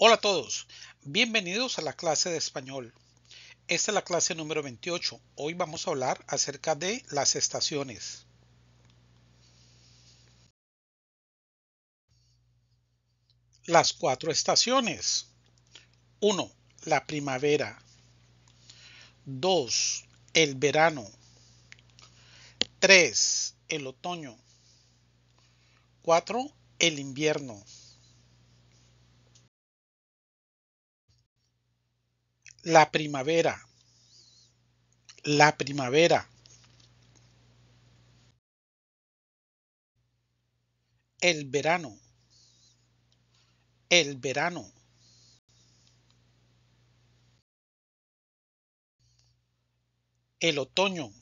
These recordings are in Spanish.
Hola a todos, bienvenidos a la clase de español. Esta es la clase número 28. Hoy vamos a hablar acerca de las estaciones. Las cuatro estaciones. 1. La primavera. 2. El verano. 3. El otoño. 4. El invierno. la primavera, la primavera. El verano, el verano. El otoño,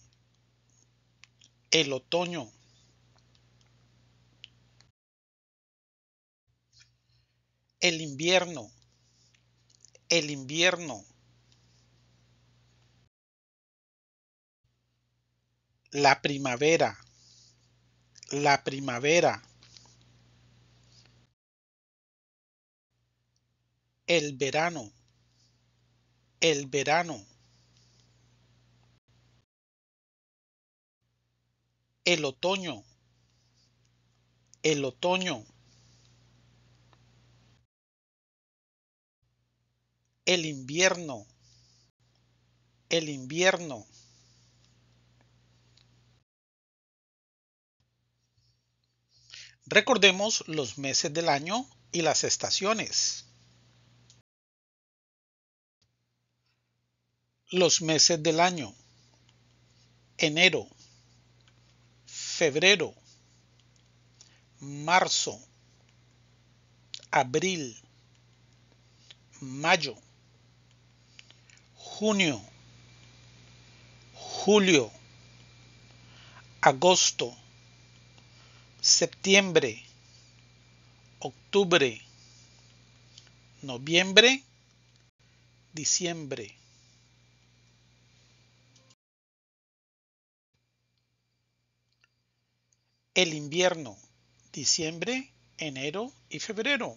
el otoño. El invierno, el invierno. La primavera. La primavera. El verano. El verano. El otoño. El otoño. El invierno. El invierno. Recordemos los meses del año y las estaciones. Los meses del año. Enero, febrero, marzo, abril, mayo, junio, julio, agosto, septiembre, octubre, noviembre, diciembre. El invierno, diciembre, enero y febrero.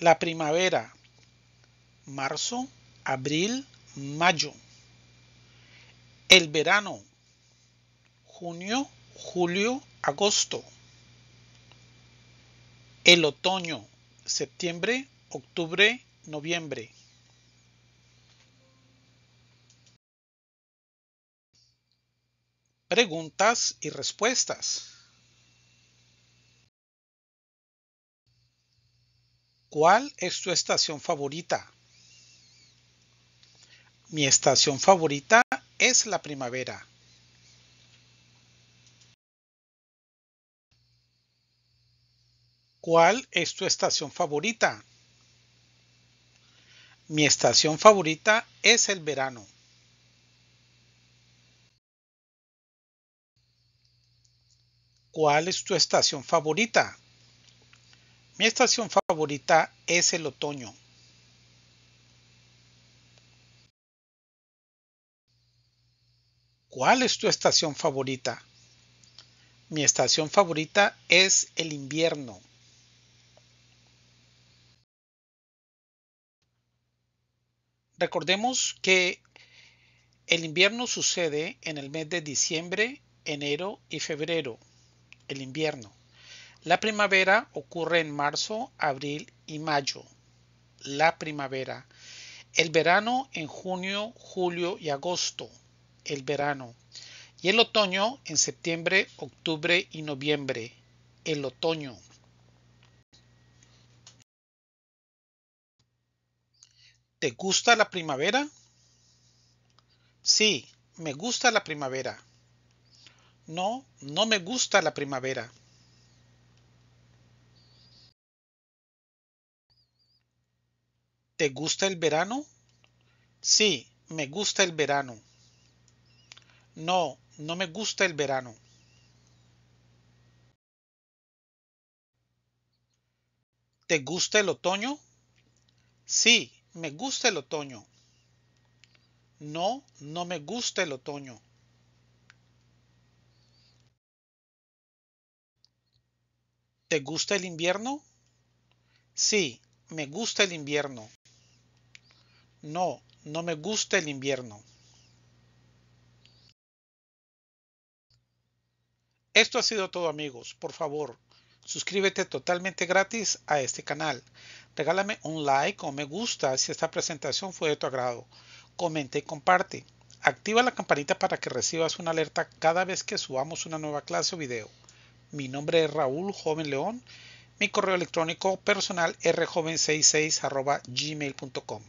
La primavera, marzo, abril, mayo. El verano, junio, julio, agosto. El otoño, septiembre, octubre, noviembre. Preguntas y respuestas. ¿Cuál es tu estación favorita? Mi estación favorita es la primavera. ¿Cuál es tu estación favorita? Mi estación favorita es el verano. ¿Cuál es tu estación favorita? Mi estación favorita es el otoño. ¿Cuál es tu estación favorita? Mi estación favorita es el invierno. Recordemos que el invierno sucede en el mes de diciembre, enero y febrero. El invierno. La primavera ocurre en marzo, abril y mayo. La primavera. El verano en junio, julio y agosto. El verano. Y el otoño en septiembre, octubre y noviembre. El otoño. ¿Te gusta la primavera? Sí, me gusta la primavera. No, no me gusta la primavera. ¿Te gusta el verano? Sí, me gusta el verano. No, no me gusta el verano. ¿Te gusta el otoño? Sí, me gusta el otoño. No, no me gusta el otoño. ¿Te gusta el invierno? Sí, me gusta el invierno. No, no me gusta el invierno. Esto ha sido todo amigos. Por favor, suscríbete totalmente gratis a este canal. Regálame un like o me gusta si esta presentación fue de tu agrado. Comenta y comparte. Activa la campanita para que recibas una alerta cada vez que subamos una nueva clase o video. Mi nombre es Raúl Joven León. Mi correo electrónico personal rjoven66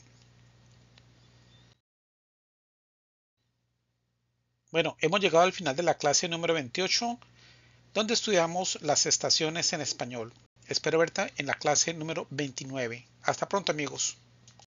Bueno, hemos llegado al final de la clase número 28, donde estudiamos las estaciones en español. Espero verte en la clase número 29. Hasta pronto amigos.